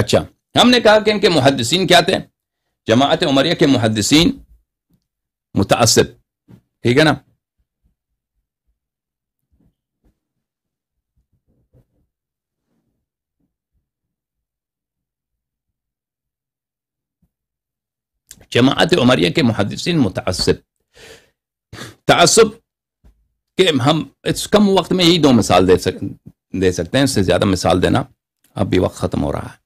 اچھا ہم نے کہا کہ ان کے محدثین کیا تھے جماعت عمریہ کے محدثین متعصب ٹھیک ہے نا جماعت عمریہ کے محدثین متعصب تعصب کہ ہم اس کم وقت میں ہی دو مثال دے سکتے ہیں اس سے زیادہ مثال دینا اب بھی وقت ختم ہو رہا ہے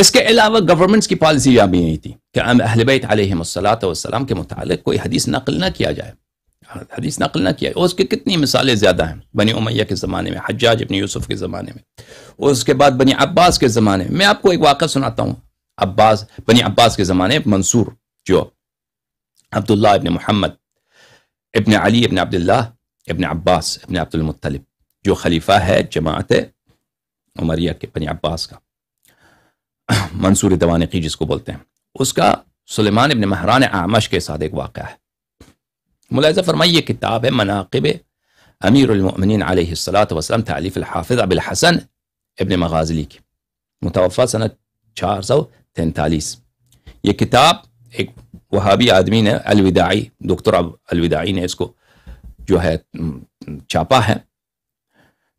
اس کے علاوہ گورنمنٹس کی پالیسی یہاں بھی نہیں تھیں کہلام کے متعلق کوئی حدیث نقل نہ کیا جائے حدیث نقل نہ کیا اس کے کتنی مثالیں زیادہ ہیں بنی امیہ کے زمانے میں حجاج ابن یوسف کے زمانے میں اس کے بعد بنی عباس کے زمانے میں آپ کو ایک واقعہ سناتا ہوں عباس بنی عباس کے زمانے منصور جو عبداللہ ابن محمد ابن علی ابن عبداللہ ابن عباس ابن عبد المطلب جو خلیفہ ہے جماعت عمریہ کے بنی عباس کا منصور دوانقی جس کو بولتے ہیں اس کا سلیمان ابن مہران آمش کے ساتھ ایک واقعہ ہے ملاحظہ فرمائی یہ کتاب ہے مناقب امیر المؤمنین علیہ الصلاۃ وسلم تعلیف الحافظ اب الحسن ابن مغازلی کی متوفہ صنعت چار سو تینتالیس یہ کتاب ایک وہابی آدمی نے الوداعی دکتر الوداعی نے اس کو جو ہے چھاپا ہے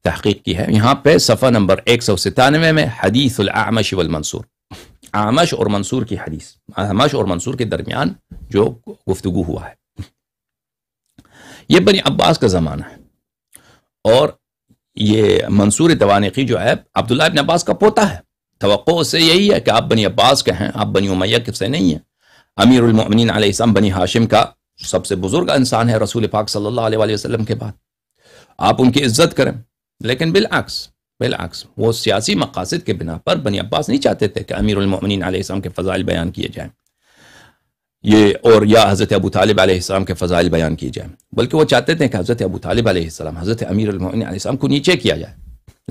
تحقیق کی ہے یہاں پہ صفحہ نمبر ایک سو ستانوے میں حدیث الاعمش والمنصور آمش اور منصور کی حدیث اور منصور کے درمیان جو گفتگو ہوا ہے یہ بنی عباس کا زمانہ ہے اور یہ منصور توانقی جو ہے عبداللہ عباس کا پوتا ہے توقع سے یہی ہے کہ آپ بنی عباس کے ہیں آپ بنی امیہ کے سے نہیں ہیں امیر المؤمنین علیہ السلام بنی ہاشم کا سب سے بزرگ انسان ہے رسول پاک صلی اللہ علیہ وسلم کے بعد آپ ان کی عزت کریں لیکن بالعکس بالعکس وہ سیاسی مقاصد کے بنا پر بنی عباس نہیں چاہتے تھے کہ امیر المومنین علیہ السلام کے فضائل بیان کیے جائیں یہ اور یا حضرت ابو طالب علیہ السلام کے فضائل بیان کیے جائیں بلکہ وہ چاہتے تھے کہ حضرت ابو طالب علیہ السلام حضرت امیر المین علیہ السلام کو نیچے کیا جائے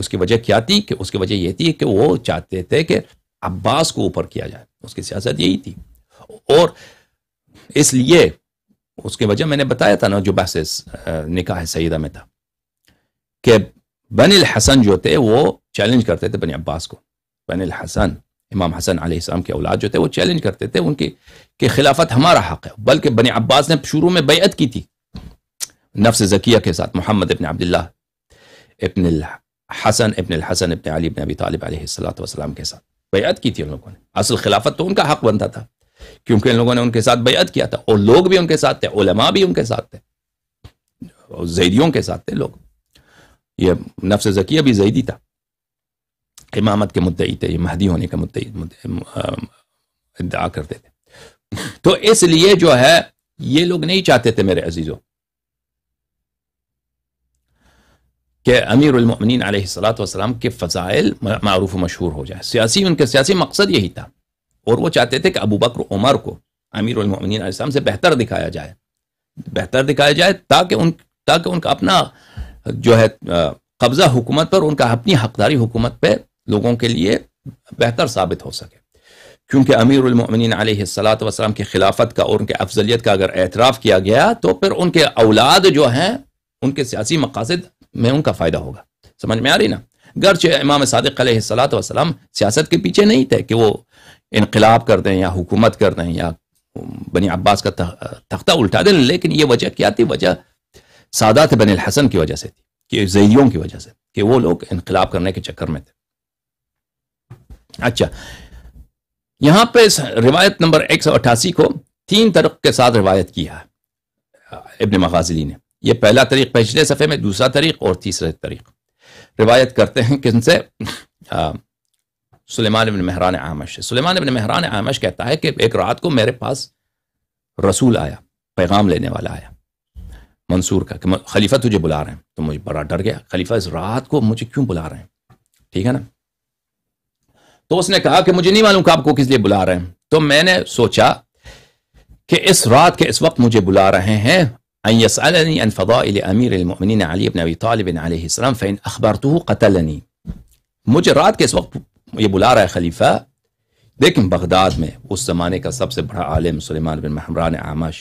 اس کی وجہ کیا تھی کہ اس کی وجہ یہ تھی کہ وہ چاہتے تھے کہ عباس کو اوپر کیا جائے اس کی سیاست یہی تھی اور اس لیے اس کی وجہ میں نے بتایا تھا نا جو بحث نکاح سیدہ میں تھا کہ بن الحسن جو تھے وہ چیلنج کرتے تھے بنی عباس کو بن الحسن امام حسن علیہ السلام کے اولاد جو تھے وہ چیلنج کرتے تھے ان کی کہ خلافت ہمارا حق ہے بلکہ بنی عباس نے شروع میں بیعت کی تھی نفس ذکیہ کے ساتھ محمد ابن عبداللہ ابن الحسن ابن الحسن ابن علی ابن ابی طالب علیہ السلام کے ساتھ بیعت کی تھی ان لوگوں نے اصل خلافت تو ان کا حق بنتا تھا کیونکہ ان لوگوں نے ان کے ساتھ بیعت کیا تھا اور لوگ بھی ان کے ساتھ تھے علماء بھی ان کے ساتھ تھے زیدیوں کے ساتھ تھے لوگ یہ نفس ذکیہ بھی زیدی تھا امامت کے مدعی تھے یہ مہدی ہونے کے لوگ نہیں چاہتے تھے میرے عزیزوں کہ امیر المؤمنین علیہ السلاۃ وسلم کے فضائل معروف و مشہور ہو جائے سیاسی ان کا سیاسی مقصد یہی تھا اور وہ چاہتے تھے کہ ابو بکر عمر کو امیر المؤمنین علیہ السلام سے بہتر دکھایا جائے بہتر دکھایا جائے تاکہ ان تاکہ ان کا اپنا جو ہے قبضہ حکومت پر ان کا اپنی حقداری حکومت پہ لوگوں کے لیے بہتر ثابت ہو سکے کیونکہ امیر المؤمنین علیہ السلاۃ وسلم کی خلافت کا اور ان کے افضلیت کا اگر اعتراف کیا گیا تو پھر ان کے اولاد جو ہیں ان کے سیاسی مقاصد میں ان کا فائدہ ہوگا سمجھ میں آ رہی نا گرچہ امام صادق علیہ السلاۃ وسلم سیاست کے پیچھے نہیں تھے کہ وہ انقلاب کر دیں یا حکومت کر دیں یا بنی عباس کا تختہ الٹا دیں لیکن یہ وجہ کیا تھی وجہ سادات بن الحسن کی وجہ سے تھی کہ زیدیوں کی وجہ سے کہ وہ لوگ انقلاب کرنے کے چکر میں تھے اچھا یہاں پہ روایت نمبر ایک سو اٹھاسی کو تین طرق کے ساتھ روایت کیا ہے ابن مغازلی نے یہ پہلا طریق پچھلے صفحے میں دوسرا طریق اور تیسرے طریق روایت کرتے ہیں کن سے سلیمان ابن مہران عامش سلیمان ابن مہران عامش کہتا ہے کہ ایک رات کو میرے پاس رسول آیا پیغام لینے والا آیا منصور کا کہ خلیفہ تجھے بلا رہے ہیں تو مجھے بڑا ڈر گیا خلیفہ اس رات کو مجھے کیوں بلا رہے ہیں ٹھیک ہے نا تو اس نے کہا کہ مجھے نہیں معلوم کہ آپ کو کس لیے بلا رہے ہیں تو میں نے سوچا کہ اس رات کے اس وقت مجھے بلا رہے ہیں ان عن فضائل بن طالب السلام اخبرته قتلني رات کے اس وقت یہ بلا رہا ہے خلیفہ لیکن بغداد میں اس زمانے کا سب سے بڑا عالم سلیمان بن محمران عامش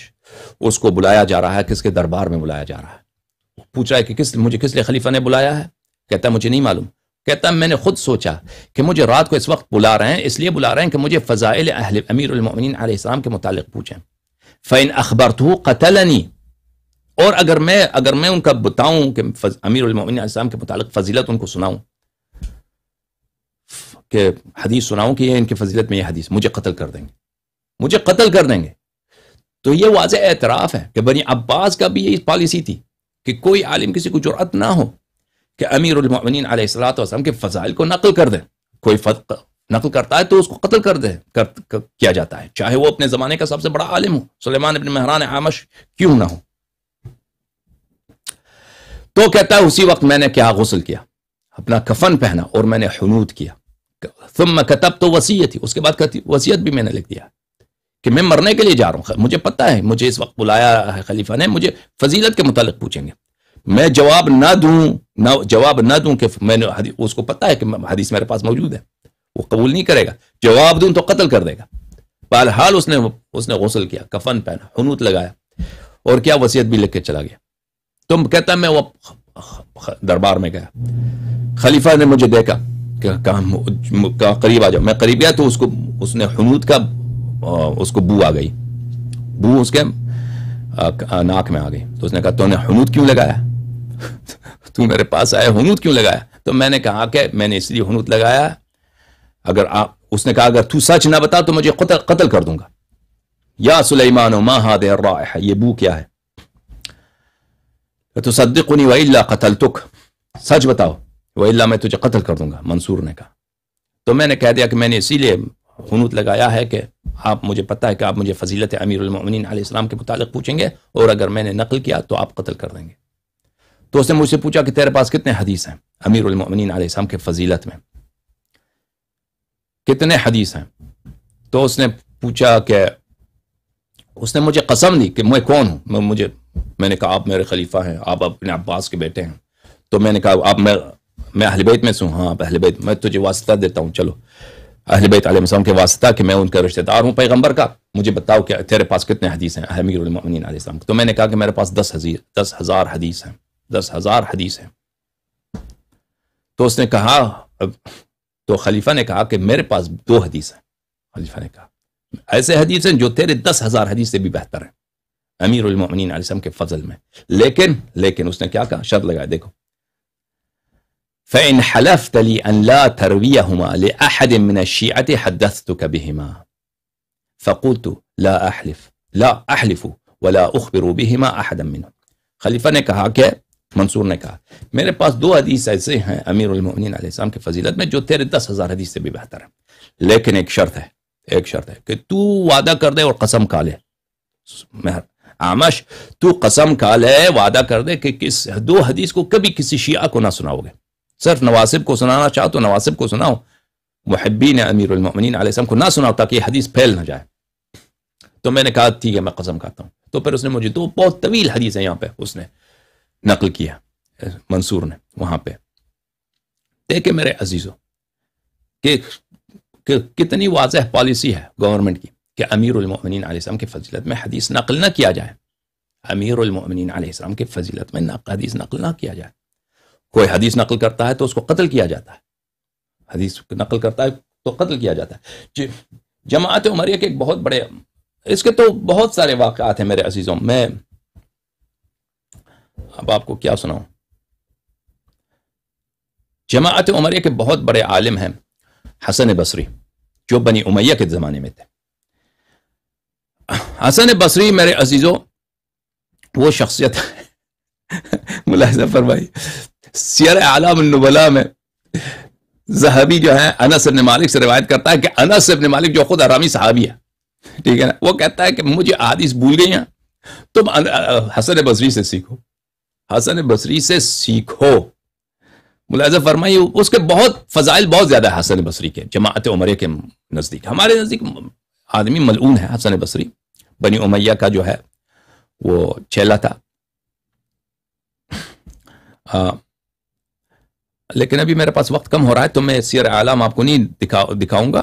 اس کو بلایا جا رہا ہے کس کے دربار میں بلایا جا رہا ہے پوچھا ہے کہ کس مجھے کس لیے خلیفہ نے بلایا ہے کہتا ہے مجھے نہیں معلوم کہتا ہے میں نے خود سوچا کہ مجھے رات کو اس وقت بلا رہے ہیں اس لیے بلا رہے ہیں کہ مجھے فضائل اہل امیر المؤمنین علیہ السلام کے متعلق پوچھیں فین اخبر تو قتلنی اور اگر میں اگر میں ان کا بتاؤں کہ امیر المؤمنین علیہ السلام کے متعلق فضیلت ان کو سناؤں کہ حدیث سناؤں کہ یہ ان کی فضیلت میں یہ حدیث مجھے قتل کر دیں گے مجھے قتل کر دیں گے تو یہ واضح اعتراف ہے کہ بنی عباس کا بھی یہ پالیسی تھی کہ کوئی عالم کسی کو جرأت نہ ہو کہ امیر المؤمنین علیہ السلاۃ والسلام کے فضائل کو نقل کر دیں کوئی نقل کرتا ہے تو اس کو قتل کر دے کر کیا جاتا ہے چاہے وہ اپنے زمانے کا سب سے بڑا عالم ہو سلیمان ابن مہران عامش کیوں نہ ہو تو کہتا ہے اسی وقت میں نے کیا غسل کیا اپنا کفن پہنا اور میں نے حنود کیا ثم کتب تو وسیعت ہی اس کے بعد وسیعت بھی میں نے لکھ دیا کہ میں مرنے کے لیے جا رہا ہوں مجھے پتہ ہے مجھے اس وقت بلایا ہے خلیفہ نے مجھے فضیلت کے متعلق پوچھیں گے میں جواب نہ دوں نہ جواب نہ دوں کہ میں نے اس کو پتہ ہے کہ حدیث میرے پاس موجود ہے وہ قبول نہیں کرے گا جواب دوں تو قتل کر دے گا بہرحال اس نے اس نے غسل کیا کفن پہنا حنوت لگایا اور کیا وسیعت بھی لکھ کے چلا گیا تم کہتا میں وہ دربار میں گیا خلیفہ نے مجھے دیکھا کا قریب آ جاؤ میں قریب گیا تو اس کو اس نے حنود کا اس کو بو آ گئی بو اس کے ناک میں آ گئی تو اس نے کہا تو نے حنود کیوں لگایا تو میرے پاس آئے حنود کیوں لگایا تو میں نے کہا کہ میں نے اس لیے حنود لگایا اگر آ, اس نے کہا اگر تو سچ نہ بتا تو مجھے قتل, قتل کر دوں گا یا سلیمان ما ہاد رائح یہ بو کیا ہے تو صدقنی و الا قتلتک سچ بتاؤ وہ اللہ میں تجھے قتل کر دوں گا منصور نے کہا تو میں نے کہہ دیا کہ میں نے اسی لیے خنوت لگایا ہے کہ آپ مجھے پتہ ہے کہ آپ مجھے فضیلت امیر علمین علیہ السلام کے متعلق پوچھیں گے اور اگر میں نے نقل کیا تو آپ قتل کر دیں گے تو اس نے مجھ سے پوچھا کہ تیرے پاس کتنے حدیث ہیں امیر المنین علیہ السلام کے فضیلت میں کتنے حدیث ہیں تو اس نے پوچھا کہ اس نے مجھے قسم لی کہ میں کون ہوں مجھے میں نے کہا آپ میرے خلیفہ ہیں آپ اپنے عباس کے بیٹے ہیں تو میں نے کہا آپ میں میں اہل بیت میں سے ہوں ہاں اہل بیت میں تجھے واسطہ دیتا ہوں چلو اہل بیت علیہ السلام کے واسطہ کہ میں ان کا رشتہ دار ہوں پیغمبر کا مجھے بتاؤ کہ تیرے پاس کتنے حدیث ہیں امیر المؤمنین علیہ السلام تو میں نے کہا کہ میرے پاس دس دس ہزار حدیث ہیں دس ہزار حدیث ہیں تو اس نے کہا تو خلیفہ نے کہا کہ میرے پاس دو حدیث ہیں خلیفہ نے کہا ایسے حدیث ہیں جو تیرے دس ہزار حدیث سے بھی بہتر ہیں امیر المؤمنین علیہ السلام کے فضل میں لیکن لیکن اس نے کیا کہا شرط لگایا دیکھو فإن حلفت لي أن لا ترويهما لأحد من الشيعة حدثتك بهما فقلت لا أحلف لا أحلف ولا أخبر بهما أحدا منهم خليفة نے كي منصور نے کہا میرے دو حدیث ایسے ہیں امیر المؤمنین السلام کے فضیلت میں جو تیرے دس ہزار حدیث سے بھی بہتر ہیں لیکن ایک شرط ہے ایک شرط ہے کہ تو وعدہ کر دے اور قسم کھا لے مہر عامش تو قسم کھا لے وعدہ کر دے کہ دو حدیث کو کبھی کسی شیعہ کو نہ سناو گے صرف نواسب کو سنانا چاہو تو نواسب کو سناؤ محبین امیر المؤمنین علیہ السلام کو نہ سناؤ تاکہ یہ حدیث پھیل نہ جائے تو میں نے کہا ٹھیک ہے میں قسم کہتا ہوں تو پھر اس نے مجھے دو بہت طویل حدیث ہیں یہاں پہ اس نے نقل کیا منصور نے وہاں پہ دیکھے میرے عزیزوں کہ کتنی واضح پالیسی ہے گورنمنٹ کی کہ امیر المؤمنین علیہ السلام کی فضیلت میں حدیث نقل نہ کیا جائے امیر المؤمنین علیہ السلام کی فضیلت میں حدیث نقل نہ کیا جائے کوئی حدیث نقل کرتا ہے تو اس کو قتل کیا جاتا ہے حدیث نقل کرتا ہے تو قتل کیا جاتا ہے جی، جماعت عمریہ کے ایک بہت بڑے اس کے تو بہت سارے واقعات ہیں میرے عزیزوں میں اب آپ کو کیا سناؤں جماعت عمریہ کے بہت بڑے عالم ہیں حسن بصری جو بنی امیہ کے زمانے میں تھے حسن بصری میرے عزیزوں وہ شخصیت ملاحظہ فرمائی سیر اعلام النبلا میں زہبی جو ہے انس ابن مالک سے روایت کرتا ہے کہ انس ابن مالک جو خود آرامی صحابی ہے ٹھیک ہے نا وہ کہتا ہے کہ مجھے عادیث بھول گئی ہیں تم حسن بصری سے سیکھو حسن بصری سے سیکھو ملاحظہ فرمائیے اس کے بہت فضائل بہت زیادہ ہے حسن بصری کے جماعت عمرے کے نزدیک ہمارے نزدیک آدمی ملعون ہے حسن بصری بنی امیہ کا جو ہے وہ چیلا تھا لیکن ابھی میرے پاس وقت کم ہو رہا ہے تو میں سیر عالم آپ کو نہیں دکھا, دکھاؤں گا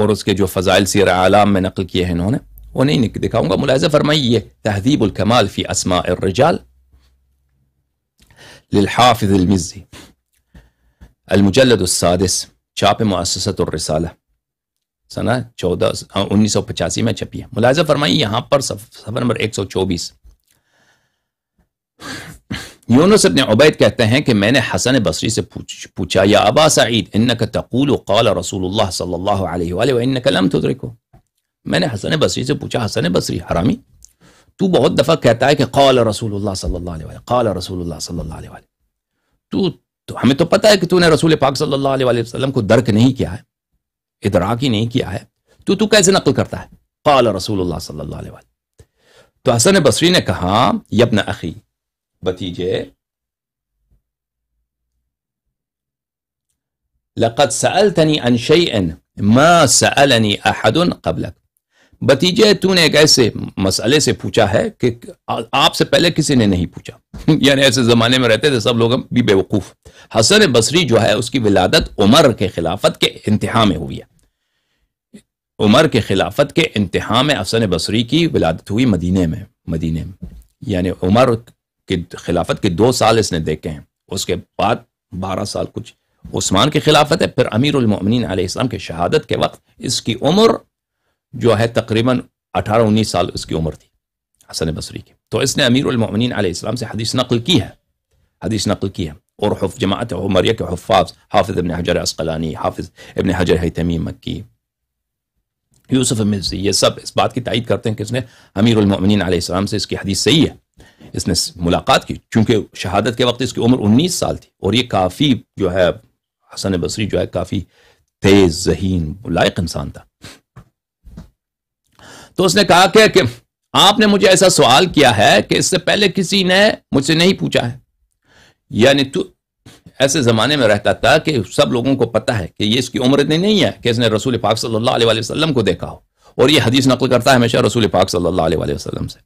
اور اس کے جو فضائل سیر عالم میں نقل کیے ہیں انہوں نے وہ نہیں دکھاؤں گا ملاحظہ فرمائیے یہ تہذیب الکمال فی اسماء الرجال للحافظ المزی المجلد السادس چاپ مؤسست الرسالہ سنہ چودہ انیس سو پچاسی میں چھپی ہے ملاحظہ فرمائیے یہاں پر صفحہ نمبر ایک سو چوبیس یونس ابن عبید کہتے ہیں کہ میں نے حسن بصری سے پوچھا یا ابا سعید انکا تقول قال رسول اللہ صلی اللہ علیہ و ان لم تدرکو میں نے حسن بصری سے پوچھا حسن بصری حرامی تو بہت دفعہ کہتا ہے کہ قال رسول اللہ صلی اللہ علیہ وآلہ قال رسول اللہ صلی اللہ علیہ تو تو ہمیں تو پتہ ہے کہ تو نے رسول پاک صلی اللہ علیہ وسلم کو درک نہیں کیا ہے ادراک ہی نہیں کیا ہے تو تو کیسے نقل کرتا ہے قال رسول اللہ صلی اللہ علیہ وآلہ تو حسن بصری نے کہا یبن اخی بتیجے لقد ما بتیجے تو نے ایک ایسے مسئلے سے پوچھا ہے کہ آپ سے پہلے کسی نے نہیں پوچھا یعنی ایسے زمانے میں رہتے تھے سب لوگ بھی بے وقوف حسن بصری جو ہے اس کی ولادت عمر کے خلافت کے انتہا میں ہوئی ہے عمر کے خلافت کے انتہا میں حسن بسری کی ولادت ہوئی مدینے میں مدینے میں یعنی عمر کی خلافت کے دو سال اس نے دیکھے ہیں اس کے بعد بارہ سال کچھ عثمان کی خلافت ہے پھر امیر المؤمنین علیہ السلام کے شہادت کے وقت اس کی عمر جو ہے تقریباً اٹھارہ انیس سال اس کی عمر تھی حسن بصری کی تو اس نے امیر المؤمنین علیہ السلام سے حدیث نقل کی ہے حدیث نقل کی ہے اور حف جماعت عمریہ کے حفاظ حافظ ابن حجر اسقلانی حافظ ابن حجر اتمی مکی یوسف مرزی یہ سب اس بات کی تائید کرتے ہیں کہ اس نے امیر المؤمنین علیہ السلام سے اس کی حدیث صحیح ہے اس نے ملاقات کی چونکہ شہادت کے وقت اس کی عمر انیس سال تھی اور یہ کافی جو ہے حسن بصری جو ہے کافی تیز ذہین لائق انسان تھا تو اس نے کہا کہ, آپ نے مجھے ایسا سوال کیا ہے کہ اس سے پہلے کسی نے مجھ سے نہیں پوچھا ہے یعنی تو ایسے زمانے میں رہتا تھا کہ سب لوگوں کو پتا ہے کہ یہ اس کی عمر اتنی نہیں ہے کہ اس نے رسول پاک صلی اللہ علیہ وسلم کو دیکھا ہو اور یہ حدیث نقل کرتا ہے ہمیشہ رسول پاک صلی اللہ علیہ وسلم سے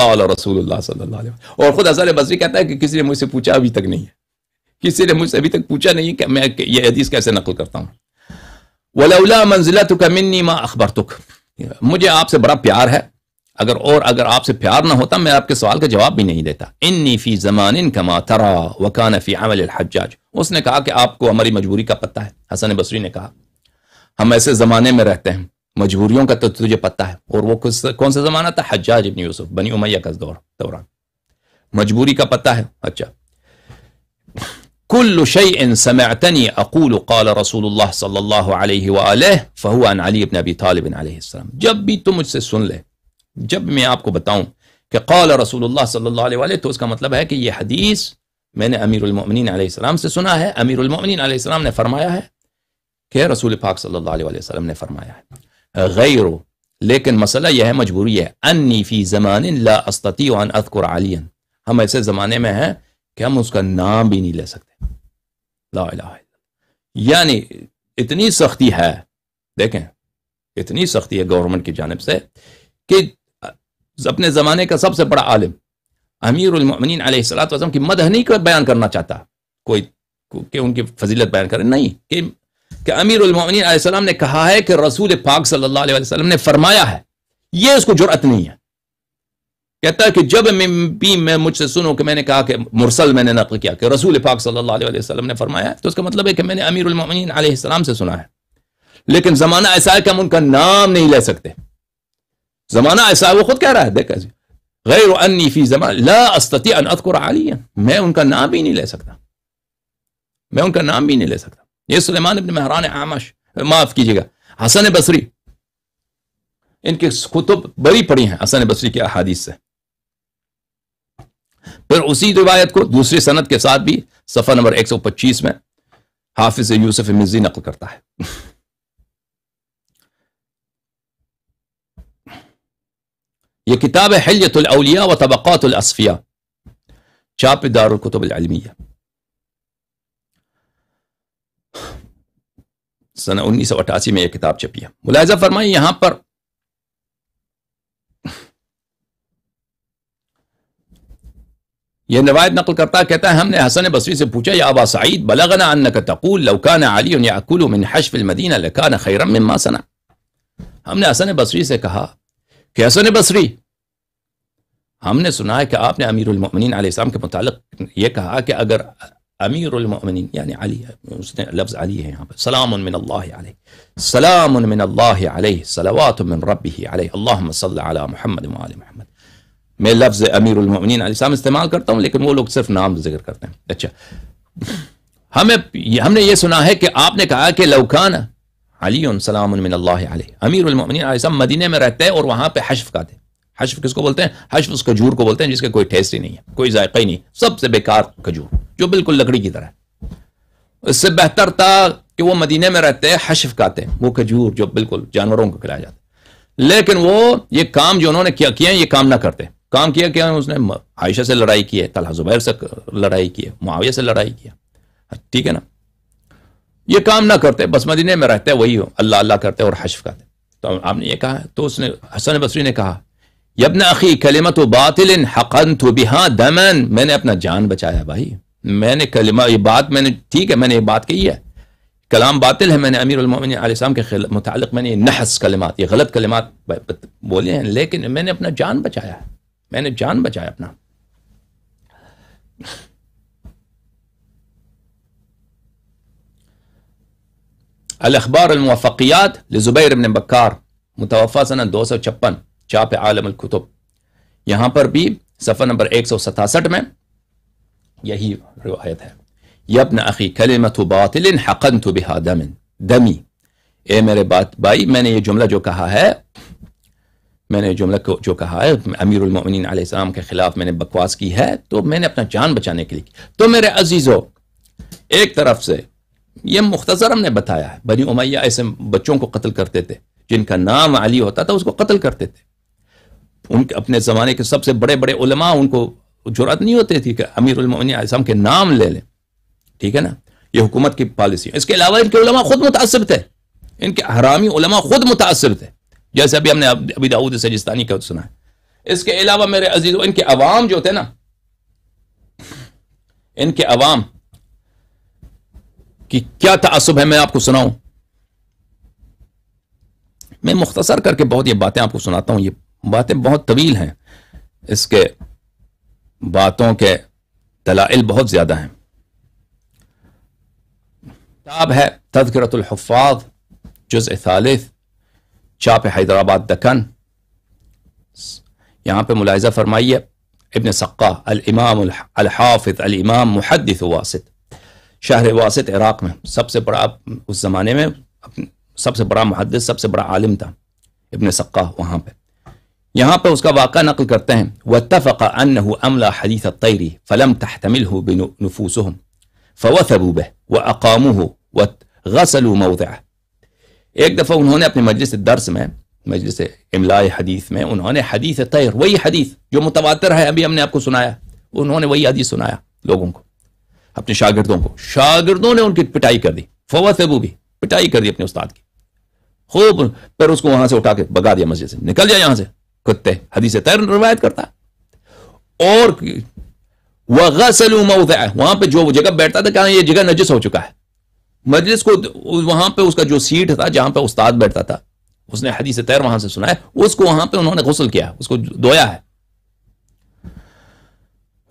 قال رسول اللہ صلی اللہ علیہ وسلم اور خود حضر بصری کہتا ہے کہ کسی نے مجھ سے پوچھا ابھی تک نہیں ہے کسی نے مجھ سے ابھی تک پوچھا نہیں کہ میں یہ حدیث کیسے نقل کرتا ہوں ما اخبرتک مجھے آپ سے بڑا پیار ہے اگر اور اگر آپ سے پیار نہ ہوتا میں آپ کے سوال کا جواب بھی نہیں دیتا زمان کما ترا وکان فی الحجاج اس نے کہا کہ آپ کو ہماری مجبوری کا پتہ ہے حسن بسری نے کہا ہم ایسے زمانے میں رہتے ہیں مجبوریوں کا تو تجھے پتہ ہے اور وہ کون سا زمانہ تھا حجاج ابن یوسف بنی امیہ کا دور دوران مجبوری کا پتا ہے اچھا کل رسول اللہ صلی اللہ علیہ وآلہ علی ابی طالب علیہ السلام جب بھی تم مجھ سے سن لے جب میں آپ کو بتاؤں کہ قال رسول اللہ صلی اللہ علیہ وآلہ تو اس کا مطلب ہے کہ یہ حدیث میں نے امیر المؤمنین علیہ السلام سے سنا ہے امیر المؤمنین علیہ السلام نے فرمایا ہے کہ رسول پاک صلی اللہ علیہ وآلہ وسلم نے فرمایا ہے لیکن مسئلہ یہ ہے مجبوری ہے انی فی زمان لا ان اذکر ہم ایسے زمانے میں ہیں کہ ہم اس کا نام بھی نہیں لے سکتے لا الہ الا یعنی اتنی سختی ہے دیکھیں اتنی سختی ہے گورنمنٹ کی جانب سے کہ اپنے زمانے کا سب سے بڑا عالم امیر المؤمنین علیہ السلام کی نہیں بیان کرنا چاہتا کوئی کہ ان کی فضیلت بیان کرے نہیں کہ کہ امیر المومنین علیہ السلام نے کہا ہے کہ رسول پاک صلی اللہ علیہ وسلم نے فرمایا ہے یہ اس کو جرأت نہیں ہے کہتا ہے کہ جب میں بھی میں مجھ سے سنو کہ میں نے کہا کہ مرسل میں نے نقل کیا کہ رسول پاک صلی اللہ علیہ وسلم نے فرمایا تو اس کا مطلب ہے کہ میں نے امیر المومنین علیہ السلام سے سنا ہے لیکن زمانہ ایسا ہے کہ ہم ان کا نام نہیں لے سکتے زمانہ ایسا ہے وہ خود کہہ رہا ہے دیکھا جی غیر انی فی زمان لا استطیع ان اذکر میں ان کا نام بھی نہیں لے سکتا میں ان کا نام بھی نہیں لے سکتا یہ سلیمان ابن مہران عامش معاف کیجیے گا حسن بصری ان کے کتب بڑی پڑی ہیں حسن بصری کے احادیث سے پھر اسی روایت کو دوسری صنعت کے ساتھ بھی صفحہ نمبر ایک سو پچیس میں حافظ یوسف مزی نقل کرتا ہے یہ کتاب ہے حلیت الاولیاء و طبقات السفیہ چاپ دار کتب العلمیہ سن انیس سو اٹھاسی میں یہ کتاب چھپی ہے ملاحظہ فرمائیں یہاں پر یہ روایت نقل کرتا کہتا ہے ہم نے حسن بصری سے پوچھا یا ابا سعید بلغنا انک تقول لو کان علی یاکل من حشف المدینہ لکان خیرا مما صنع ہم نے حسن بصری سے کہا کہ حسن بصری ہم نے سنا ہے کہ آپ نے امیر المؤمنین علیہ السلام کے متعلق یہ کہا کہ اگر امیر المؤمنین یعنی علی اس نے لفظ علی ہے یہاں پر سلام من اللہ علیہ سلام من اللہ علیہ صلوات من ربہ علیہ اللہم صلی علی محمد و آل محمد میں لفظ امیر المؤمنین علیہ السلام استعمال کرتا ہوں لیکن وہ لوگ صرف نام ذکر کرتے ہیں اچھا ہمیں ہم نے یہ سنا ہے کہ آپ نے کہا کہ لوکان علی سلام من اللہ علیہ امیر المؤمنین علیہ السلام مدینہ میں رہتے ہیں اور وہاں پہ حشف کا تھے حشف کس کو بولتے ہیں حشف اس کھجور کو بولتے ہیں جس کے کوئی ہی نہیں ہے کوئی ذائقہ ہی نہیں سب سے بیکار کھجور جو بالکل لکڑی کی طرح ہے اس سے بہتر تھا کہ وہ مدینہ میں رہتے حشف کہتے ہیں وہ کھجور جو بالکل جانوروں کو کھلایا جاتا ہے لیکن وہ یہ کام جو انہوں نے کیا کیا یہ کام نہ کرتے کام کیا کیا اس نے عائشہ سے لڑائی ہے طلحہ زبیر سے لڑائی ہے معاویہ سے لڑائی کیا ٹھیک ہے نا یہ کام نہ کرتے بس مدینہ میں رہتے وہی ہو اللہ اللہ کرتے اور حشف کہتے ہیں تو آپ نے یہ کہا ہے تو اس نے حسن بصری نے کہا يا ابن اخي كلمة باطل حقنت بها دما من ابن اپنا جان بچایا بھائی میں نے کلمہ یہ بات میں نے ٹھیک ہے میں نے یہ بات کہی ہے کلام باطل ہے میں نے امیر المومنین علیہ السلام کے متعلق میں نے نحس کلمات یہ غلط کلمات بولے ہیں لیکن میں نے اپنا جان بچایا میں نے جان بچایا اپنا الاخبار الموفقیات لزبیر بن بکار متوفى سنة 256 چاپ عالم الکتب یہاں پر بھی صفحہ نمبر ایک سو ستاسٹھ میں یہی روایت ہے یبن اخی کلمت باطل حقنت بها دمن دمی اے میرے بات بھائی میں نے یہ جملہ جو کہا ہے میں نے جملہ جو کہا ہے امیر المومنین علیہ السلام کے خلاف میں نے بکواس کی ہے تو میں نے اپنا جان بچانے کے لیے تو میرے عزیزو ایک طرف سے یہ مختصر ہم نے بتایا ہے بنی امیہ ایسے بچوں کو قتل کرتے تھے جن کا نام علی ہوتا تھا اس کو قتل کرتے تھے ان کے اپنے زمانے کے سب سے بڑے بڑے علماء ان کو جرات نہیں ہوتے تھے کہ امیر السلام کے نام لے لیں ٹھیک ہے نا یہ حکومت کی پالیسی اس کے علاوہ ان کے علماء خود متاثر تھے ان کے حرامی علماء خود متاثر تھے جیسے ابھی ہم نے ابی داود سجستانی کا سنا ہے اس کے علاوہ میرے عزیز ان کے عوام جو تھے نا ان کے عوام کی کیا تعصب ہے میں آپ کو سناؤں میں مختصر کر کے بہت یہ باتیں آپ کو سناتا ہوں یہ باتیں بہت طویل ہیں اس کے باتوں کے دلائل بہت زیادہ ہیں کتاب ہے تذکرت الحفاظ جز ثالث چاپ حیدرآباد دکن یہاں پہ ملاحظہ فرمائیے ابن سقا الامام الحافظ الامام محدث واسط شہر واسط عراق میں سب سے بڑا اس زمانے میں سب سے بڑا محدث سب سے بڑا عالم تھا ابن سقا وہاں پہ یہاں پہ اس کا واقعہ نقل کرتے ہیں وہ أَنَّهُ أَمْلَى حَدِيثَ الطَّيْرِ فَلَمْ تَحْتَمِلْهُ بِنُفُوسُهُمْ فَوَثَبُوا و فوت وَغَسَلُوا وہ ایک دفعہ انہوں نے اپنے مجلس درس میں مجلس املاء حدیث میں انہوں نے حدیث طیر وہی حدیث جو متواتر ہے ابھی ہم نے آپ کو سنایا انہوں نے وہی حدیث سنایا لوگوں کو اپنے شاگردوں کو شاگردوں نے ان کی پٹائی کر دی فوثبو بھی پٹائی کر دی اپنے استاد کی خوب پھر اس کو وہاں سے اٹھا کے بگا دیا مسجد سے نکل جائے یہاں سے کتے حدیث تیر روایت کرتا اور وہ غاز وہاں پہ جو وہ جگہ بیٹھتا تھا کہاں یہ جگہ نجس ہو چکا ہے مجلس کو وہاں پہ اس کا جو سیٹ تھا جہاں پہ استاد بیٹھتا تھا اس نے حدیث تیر وہاں سے سنا ہے اس کو وہاں پہ انہوں نے غسل کیا اس کو دویا ہے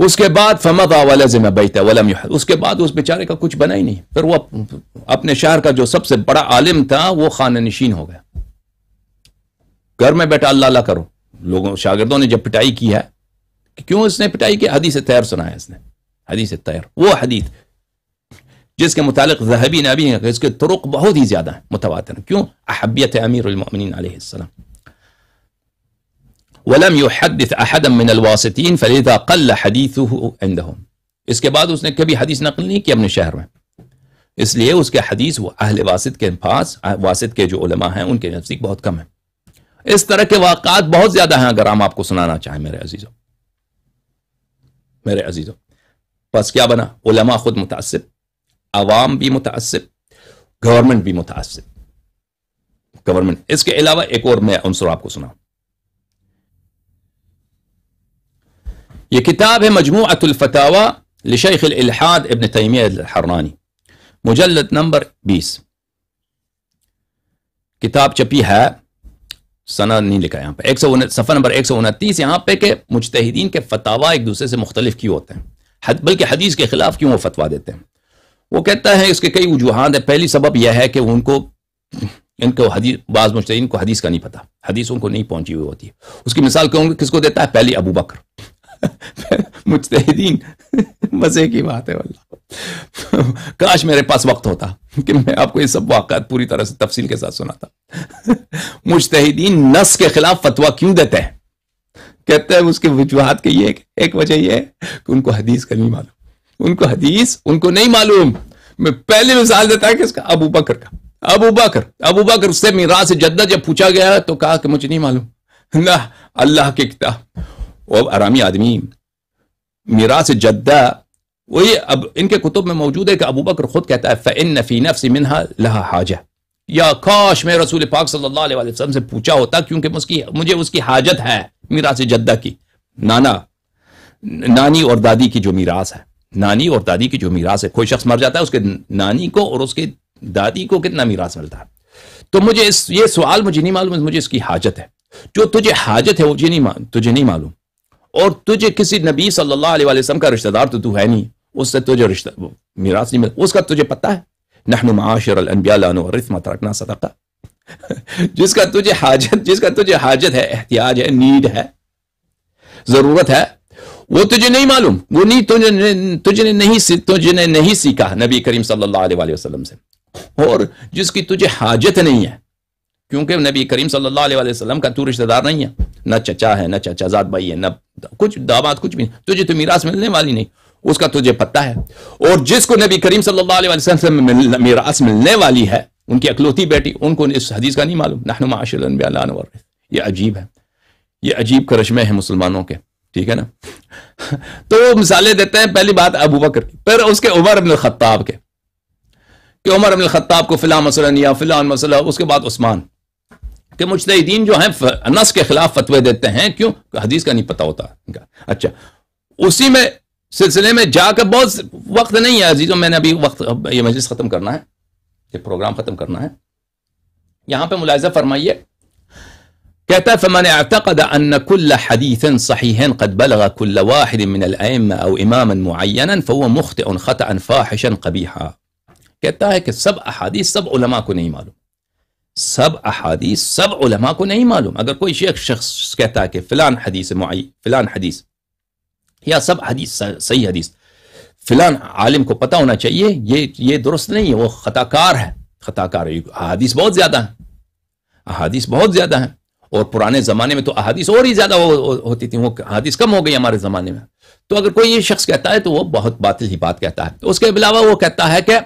اس کے بعد فمت کا والے سے میں اس کے بعد اس بیچارے کا کچھ بنا ہی نہیں پھر وہ اپنے شہر کا جو سب سے بڑا عالم تھا وہ خانہ نشین ہو گیا گھر میں بیٹھا اللہ اللہ کرو لوگوں شاگردوں نے جب پٹائی کی ہے کہ کیوں اس نے پٹائی کی حدیث تیر سنا ہے اس نے حدیث تیر وہ حدیث جس کے متعلق ذہبی نے ابھی اس کے طرق بہت ہی زیادہ ہیں متواتر کیوں احبیت امیر المؤمنین علیہ السلام ولم يحدث احدا من الواسطین فلذا قل حدیثه عندهم اس اس کے بعد نے کبھی حدیث نقل نہیں کی اپنے شہر میں اس لیے اس کے حدیث وہ اہل واسط کے پاس واسط کے جو علماء ہیں ان کے نزدیک بہت کم ہیں اس طرح کے واقعات بہت زیادہ ہیں اگر ہم آپ کو سنانا چاہیں میرے عزیزوں میرے عزیزوں بس کیا بنا علماء خود متاثر عوام بھی متاثر گورنمنٹ بھی متاثر گورنمنٹ اس کے علاوہ ایک اور میں عنصر آپ کو سناؤں یہ کتاب ہے مجموعۃ ات الفتاوا لش الحاد ابن ہر مجلد نمبر بیس کتاب چپی ہے سنا نہیں لکھا یہاں پہ ایک سو سفر نمبر ایک سو انتیس یہاں پہ کہ مجتہدین کے فتوا ایک دوسرے سے مختلف کیوں ہوتے ہیں بلکہ حدیث کے خلاف کیوں وہ فتوا دیتے ہیں وہ کہتا ہے اس کے کئی وجوہات ہیں پہلی سبب یہ ہے کہ ان کو ان کو حدیث بعض مجتہدین کو حدیث کا نہیں پتہ حدیث ان کو نہیں پہنچی ہوئی ہوتی ہے اس کی مثال کہوں گے کس کو دیتا ہے پہلی ابو بکر مجتہدین مزے کی بات ہے واللہ کاش میرے پاس وقت ہوتا کہ میں آپ کو یہ سب واقعات پوری طرح سے تفصیل کے ساتھ سناتا مجتہدین نس کے خلاف فتویٰ کیوں دیتے ہیں کہتے ہیں اس کے وجوہات کے یہ ایک وجہ یہ ہے کہ ان کو حدیث کا نہیں معلوم ان کو حدیث ان کو نہیں معلوم میں پہلی مثال دیتا ہے کہ اس کا ابو بکر کا ابو بکر ابو بکر اس سے میرا سے جدہ جب پوچھا گیا تو کہا کہ مجھے نہیں معلوم نہ اللہ کے کتاب وہ آرامی آدمی میرا سے جدہ وہی اب ان کے کتب میں موجود ہے کہ ابو بکر خود کہتا ہے فَإِنَّ فِي نَفْسِ مِنْهَا لَهَا حَاجَةً یا کاش میں رسول پاک صلی اللہ علیہ وسلم سے پوچھا ہوتا کیونکہ مجھے اس کی حاجت ہے میراث جدہ کی نانا نانی اور دادی کی جو میراث ہے نانی اور دادی کی جو میراث ہے کوئی شخص مر جاتا ہے اس کے نانی کو اور اس کے دادی کو کتنا میراث ملتا ہے تو مجھے اس یہ سوال مجھے نہیں معلوم مجھے اس کی حاجت ہے جو تجھے حاجت ہے وہ نہیں تجھے نہیں معلوم اور تجھے کسی نبی صلی اللہ علیہ وسلم کا رشتہ دار تو تو ہے نہیں اس سے تجھے رشتہ میراث نہیں ملتا اس کا تجھے پتہ ہے نحن معاشر الانبیاء لا نورث ما ترکنا صدقہ جس کا تجھے حاجت جس کا تجھے حاجت ہے احتیاج ہے نیڈ ہے ضرورت ہے وہ تجھے نہیں معلوم وہ نہیں نہیں نہیں تجھے تجھے نے سیکھا نبی کریم صلی اللہ علیہ وسلم سے اور جس کی تجھے حاجت نہیں ہے کیونکہ نبی کریم صلی اللہ علیہ وآلہ وسلم کا تو رشتہ دار نہیں ہے نہ چچا ہے نہ چچا زاد بھائی ہے نہ کچھ دعوات کچھ بھی نہیں تجھے تو میراث ملنے والی نہیں اس کا تجھے پتہ ہے اور جس کو نبی کریم صلی اللہ علیہ وسلم سے میراث ملنے والی ہے ان کی اکلوتی بیٹی ان کو اس حدیث کا نہیں معلوم نہ یہ عجیب ہے یہ عجیب کرشمے ہے مسلمانوں کے ٹھیک ہے نا تو مثالیں دیتے ہیں پہلی بات بکر کی پھر اس کے عمر ابن الخطاب کے کہ عمر ابن الخطاب کو فلاں کے بعد عثمان کہ مجتہدین جو ہیں نس کے خلاف فتوے دیتے ہیں کیوں حدیث کا نہیں پتہ ہوتا اچھا اسی میں سلسلے میں جا کر بہت وقت نہیں ہے عزیزوں میں نے ابھی وقت یہ مجلس ختم کرنا ہے یہ پروگرام ختم کرنا ہے یہاں پہ ملاحظہ فرمائیے کہتا ہے فمن اعتقد ان كل حديث صحيح قد بلغ كل واحد من الائمه او اماما معينا فهو مخطئ خطا فاحشا قبيحا کہتا ہے کہ سب احادیث سب علماء کو نہیں معلوم سب احادیث سب علماء کو نہیں معلوم اگر کوئی شیخ شخص کہتا ہے کہ فلان حدیث معی فلان حدیث یا سب حدیث صحیح حدیث فلان عالم کو پتہ ہونا چاہیے یہ یہ درست نہیں ہے وہ خطا کار ہے خطا کار احادیث بہت زیادہ ہیں احادیث بہت زیادہ ہیں اور پرانے زمانے میں تو احادیث اور ہی زیادہ ہوتی تھیں وہ احادیث کم ہو گئی ہمارے زمانے میں تو اگر کوئی یہ شخص کہتا ہے تو وہ بہت باطل ہی بات کہتا ہے تو اس کے علاوہ وہ کہتا ہے کہ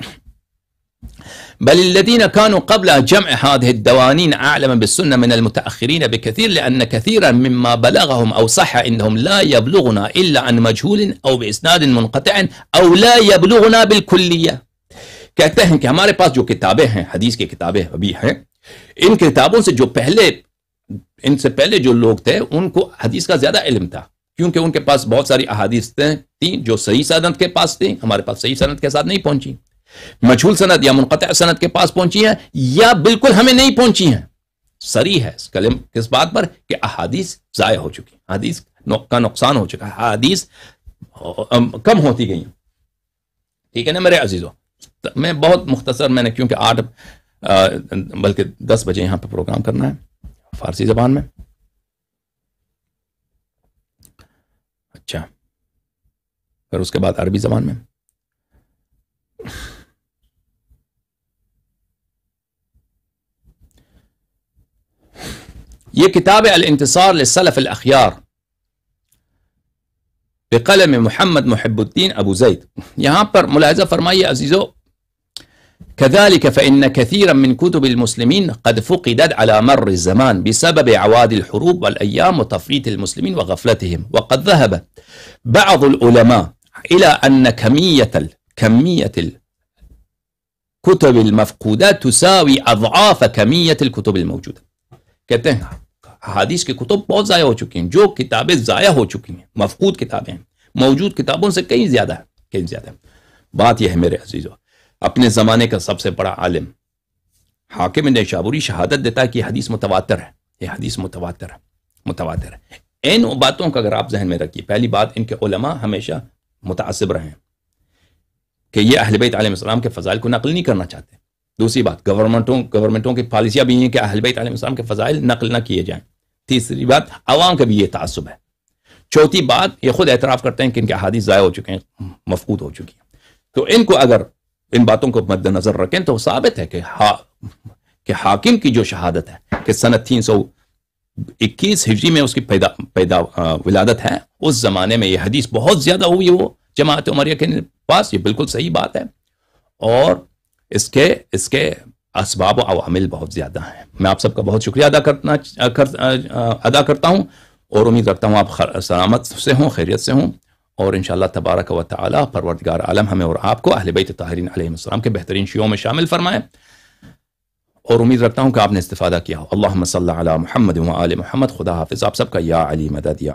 بل الذين كانوا قبل جمع هذه الدوانين أعلم بالسنة من المتأخرين بكثير لأن كثيرا مما بلغهم أو صح عندهم لا يبلغنا إلا عن مجهول أو بإسناد منقطع أو لا يبلغنا بالكلية कहते हैं कि हमारे पास जो किताबें हैं हदीस की किताबें अभी हैं इन किताबों से जो पहले इनसे पहले जो लोग थे उनको हदीस का ज़्यादा इल्म था क्योंकि उनके पास बहुत सारी अहादीस थी जो सही सनत के पास थी हमारे पास सही सनत के साथ नहीं पहुंची مجھول سند یا منقطع سند کے پاس پہنچی ہیں یا بالکل ہمیں نہیں پہنچی ہیں سری ہے اس کلم کس بات پر کہ احادیث ضائع ہو چکی کا نقصان ہو چکا ہے کم ہوتی گئی ٹھیک ہے نا میرے عزیزوں میں بہت مختصر میں نے کیونکہ آٹھ بلکہ دس بجے یہاں پہ پروگرام کرنا ہے فارسی زبان میں اچھا پھر اس کے بعد عربی زبان میں ये الانتصار अलंतसार लसलफ بقلم محمد محب महबुद्दीन أبو जैद यहाँ पर मुलाजा फरमाइए अजीज़ो كذلك فإن كثيرا من كتب المسلمين قد فقدت على مر الزمان بسبب عواد الحروب والأيام وتفريط المسلمين وغفلتهم وقد ذهب بعض العلماء إلى أن كمية كمية الكتب المفقودة تساوي أضعاف كمية الكتب الموجودة कहते احادیث کے کتب بہت ضائع ہو چکی ہیں جو کتابیں ضائع ہو چکی ہیں مفقود کتابیں موجود کتابوں سے کئی زیادہ زیادہ بات یہ ہے میرے عزیزو اپنے زمانے کا سب سے بڑا عالم حاکم نیشابوری شہادت دیتا ہے کہ حدیث متواتر ہے یہ حدیث متواتر ہے متواتر ہے ان باتوں کا اگر آپ ذہن میں رکھیے پہلی بات ان کے علماء ہمیشہ متعصب رہے ہیں کہ یہ اہل بیت علیہ السلام کے فضائل کو نقل نہیں کرنا چاہتے دوسری بات گورنمنٹوں گورنمنٹوں کی پالیسیاں بھی ہیں کہ اہل بیت علیہ السلام کے فضائل نقل نہ کیے جائیں تیسری بات عوام کا بھی یہ تعصب ہے چوتھی بات یہ خود اعتراف کرتے ہیں کہ ان کے احادیث ضائع ہو چکے ہیں مفقود ہو چکی ہیں تو ان کو اگر ان باتوں کو مد نظر رکھیں تو ثابت ہے کہ کہ حاکم کی جو شہادت ہے کہ سنت تین سو اکیس ہجری میں اس کی پیدا پیدا ولادت ہے اس زمانے میں یہ حدیث بہت زیادہ ہوئی وہ جماعت عمریہ کے پاس یہ بالکل صحیح بات ہے اور اس کے اس کے اسباب و عوامل بہت زیادہ ہیں میں آپ سب کا بہت شکریہ ادا کرنا ادا کرتا ہوں اور امید رکھتا ہوں آپ سلامت سے ہوں خیریت سے ہوں اور انشاءاللہ تبارک و تعالی پروردگار عالم ہمیں اور آپ کو اہل بیت تاہرین علیہ السلام کے بہترین شیعوں میں شامل فرمائیں اور امید رکھتا ہوں کہ آپ نے استفادہ کیا اللہ صلی اللہ علیہ محمد علیہ محمد خدا حافظ آپ سب کا یا علی مدد یا